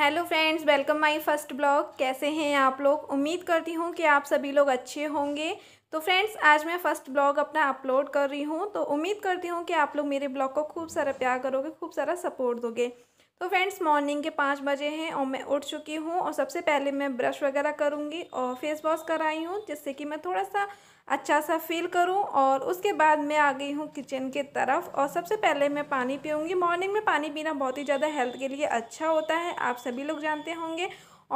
hello friends welcome my first blog कैसे हैं आप लोग उम्मीद करती हूँ कि आप सभी लोग अच्छे होंगे तो फ्रेंड्स आज मैं फ़र्स्ट ब्लॉग अपना अपलोड कर रही हूँ तो उम्मीद करती हूँ कि आप लोग मेरे ब्लॉग को खूब सारा प्यार करोगे खूब सारा सपोर्ट दोगे तो फ्रेंड्स मॉर्निंग के पाँच बजे हैं और मैं उठ चुकी हूँ और सबसे पहले मैं ब्रश वगैरह करूँगी और फेस वॉश कराई हूँ जिससे कि मैं थोड़ा सा अच्छा सा फील करूँ और उसके बाद मैं आ गई हूँ किचन के तरफ और सबसे पहले मैं पानी पीऊँगी मॉर्निंग में पानी पीना बहुत ही ज़्यादा हेल्थ के लिए अच्छा होता है आप सभी लोग जानते होंगे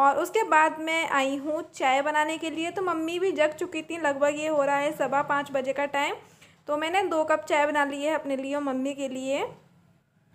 और उसके बाद मैं आई हूँ चाय बनाने के लिए तो मम्मी भी जग चुकी थी लगभग ये हो रहा है सवा पाँच बजे का टाइम तो मैंने दो कप चाय बना ली है अपने लिए और मम्मी के लिए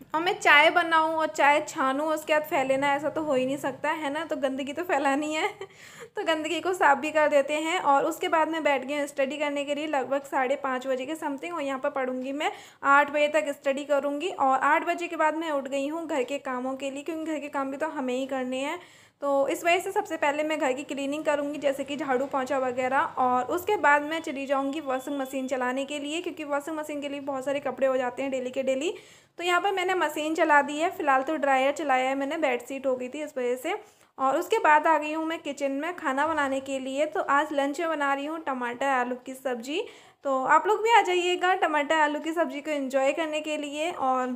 और हाँ, मैं चाय बनाऊँ और चाय छानूँ उसके बाद फैलेना ऐसा तो हो ही नहीं सकता है ना तो गंदगी तो फैलानी है तो गंदगी को साफ भी कर देते हैं और उसके बाद मैं बैठ गई हूँ स्टडी करने के लिए लगभग साढ़े पाँच बजे के समथिंग और यहाँ पर पढ़ूंगी मैं आठ बजे तक स्टडी करूँगी और आठ बजे के बाद मैं उठ गई हूँ घर के कामों के लिए क्योंकि घर के काम भी तो हमें ही करने हैं तो इस वजह से सबसे पहले मैं घर की क्लीनिंग करूँगी जैसे कि झाड़ू पहुँचा वगैरह और उसके बाद मैं चली जाऊँगी वॉशिंग मशीन चलाने के लिए क्योंकि वॉशिंग मशीन के लिए बहुत सारे कपड़े हो जाते हैं डेली के डेली तो यहाँ पर मैंने मशीन चला दी है फ़िलहाल तो ड्रायर चलाया है मैंने बेड सीट हो गई थी इस वजह से और उसके बाद आ गई हूँ मैं किचन में खाना बनाने के लिए तो आज लंच में बना रही हूँ टमाटर आलू की सब्ज़ी तो आप लोग भी आ जाइएगा टमाटर आलू की सब्ज़ी को इन्जॉय करने के लिए और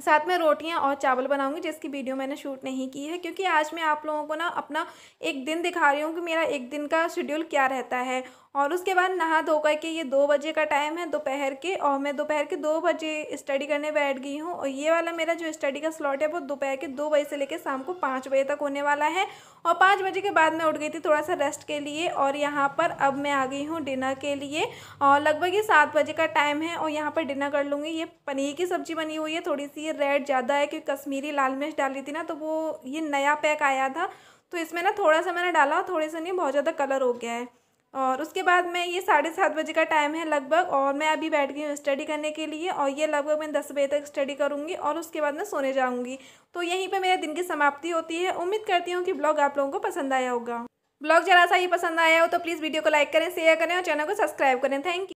साथ में रोटियां और चावल बनाऊंगी जिसकी वीडियो मैंने शूट नहीं की है क्योंकि आज मैं आप लोगों को ना अपना एक दिन दिखा रही हूँ कि मेरा एक दिन का शेड्यूल क्या रहता है और उसके बाद नहा धो कर के ये दो बजे का टाइम है दोपहर के और मैं दोपहर के दो बजे स्टडी करने बैठ गई हूँ और ये वाला मेरा जो स्टडी का स्लॉट है वो दोपहर के दो बजे से लेकर शाम को पाँच बजे तक होने वाला है और पाँच बजे के बाद मैं उठ गई थी थोड़ा सा रेस्ट के लिए और यहाँ पर अब मैं आ गई हूँ डिनर के लिए और लगभग ये सात बजे का टाइम है और यहाँ पर डिनर कर लूँगी ये पनीर की सब्ज़ी बनी हुई है थोड़ी सी ये रेड ज़्यादा है क्योंकि कश्मीरी लाल मिर्च डाली थी ना तो वो ये नया पैक आया था तो इसमें ना थोड़ा सा मैंने डाला थोड़े से नहीं बहुत ज़्यादा कलर हो गया है और उसके बाद मैं ये साढ़े सात बजे का टाइम है लगभग और मैं अभी बैठ गई हूँ स्टडी करने के लिए और ये लगभग मैं दस बजे तक स्टडी करूँगी और उसके बाद मैं सोने जाऊँगी तो यहीं पे मेरे दिन की समाप्ति होती है उम्मीद करती हूँ कि ब्लॉग आप लोगों को पसंद आया होगा ब्लॉग जरा सा ही पसंद आया हो तो प्लीज़ वीडियो को लाइक करें शेयर करें और चैनल को सब्सक्राइब करें थैंक यू